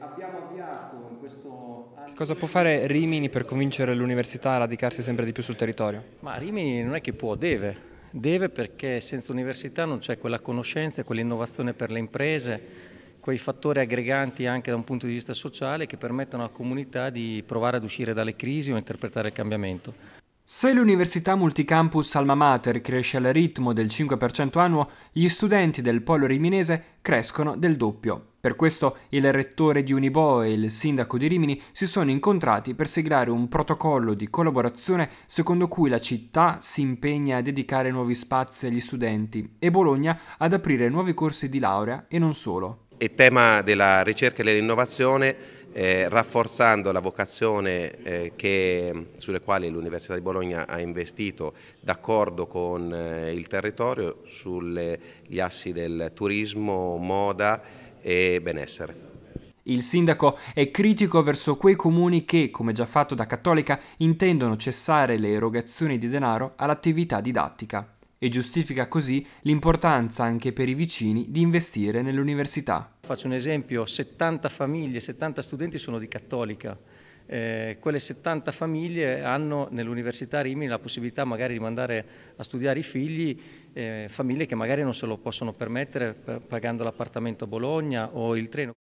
abbiamo avviato in questo Cosa può fare Rimini per convincere l'università a radicarsi sempre di più sul territorio? Ma Rimini non è che può, deve. Deve perché senza università non c'è quella conoscenza, quell'innovazione per le imprese, quei fattori aggreganti anche da un punto di vista sociale che permettono alla comunità di provare ad uscire dalle crisi o interpretare il cambiamento. Se l'Università Multicampus Alma Mater cresce al ritmo del 5% annuo, gli studenti del polo riminese crescono del doppio, per questo il rettore di Unibo e il sindaco di Rimini si sono incontrati per siglare un protocollo di collaborazione secondo cui la città si impegna a dedicare nuovi spazi agli studenti e Bologna ad aprire nuovi corsi di laurea e non solo. Il tema della ricerca e dell'innovazione eh, rafforzando la vocazione eh, che, sulle quali l'Università di Bologna ha investito d'accordo con eh, il territorio sugli assi del turismo, moda e benessere. Il sindaco è critico verso quei comuni che, come già fatto da Cattolica, intendono cessare le erogazioni di denaro all'attività didattica e giustifica così l'importanza anche per i vicini di investire nell'università. Faccio un esempio, 70 famiglie, 70 studenti sono di Cattolica, eh, quelle 70 famiglie hanno nell'Università Rimini la possibilità magari di mandare a studiare i figli, eh, famiglie che magari non se lo possono permettere pagando l'appartamento a Bologna o il treno.